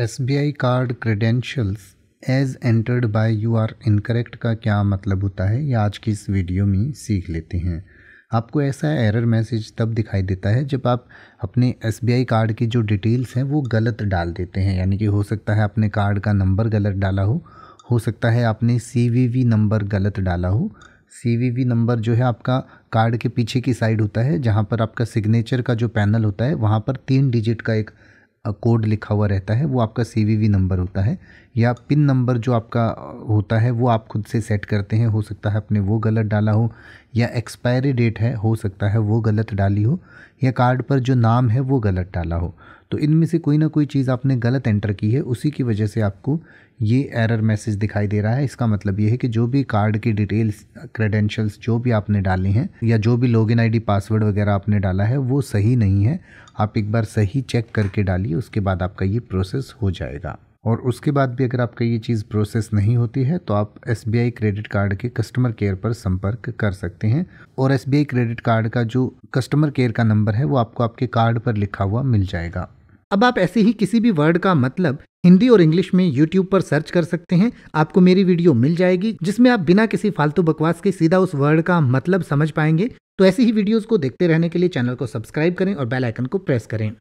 S card credentials as entered by you are incorrect का क्या मतलब होता है ये आज की इस वीडियो में सीख लेते हैं आपको ऐसा एरर मैसेज तब दिखाई देता है जब आप अपने एस कार्ड की जो डिटेल्स हैं वो गलत डाल देते हैं यानी कि हो सकता है आपने कार्ड का नंबर गलत डाला हो हो सकता है आपने सी नंबर गलत डाला हो सी नंबर जो है आपका कार्ड के पीछे की साइड होता है जहाँ पर आपका सिग्नेचर का जो पैनल होता है वहाँ पर तीन डिजिट का एक कोड लिखा हुआ रहता है वो आपका सी नंबर होता है या पिन नंबर जो आपका होता है वो आप खुद से सेट करते हैं हो सकता है आपने वो गलत डाला हो या एक्सपायरी डेट है हो सकता है वो गलत डाली हो या कार्ड पर जो नाम है वो गलत डाला हो तो इनमें से कोई ना कोई चीज़ आपने गलत एंटर की है उसी की वजह से आपको ये एरर मैसेज दिखाई दे रहा है इसका मतलब ये है कि जो भी कार्ड की डिटेल्स क्रेडेंशियल्स जो भी आपने डाले हैं या जो भी लॉगिन आईडी पासवर्ड वगैरह आपने डाला है वो सही नहीं है आप एक बार सही चेक करके डालिए उसके बाद आपका ये प्रोसेस हो जाएगा और उसके बाद भी अगर आपका ये चीज़ प्रोसेस नहीं होती है तो आप एस क्रेडिट कार्ड के कस्टमर केयर पर संपर्क कर सकते हैं और एस क्रेडिट कार्ड का जो कस्टमर केयर का नंबर है वो आपको आपके कार्ड पर लिखा हुआ मिल जाएगा अब आप ऐसे ही किसी भी वर्ड का मतलब हिंदी और इंग्लिश में यूट्यूब पर सर्च कर सकते हैं आपको मेरी वीडियो मिल जाएगी जिसमें आप बिना किसी फालतू बकवास के सीधा उस वर्ड का मतलब समझ पाएंगे तो ऐसी ही वीडियोस को देखते रहने के लिए चैनल को सब्सक्राइब करें और बेल आइकन को प्रेस करें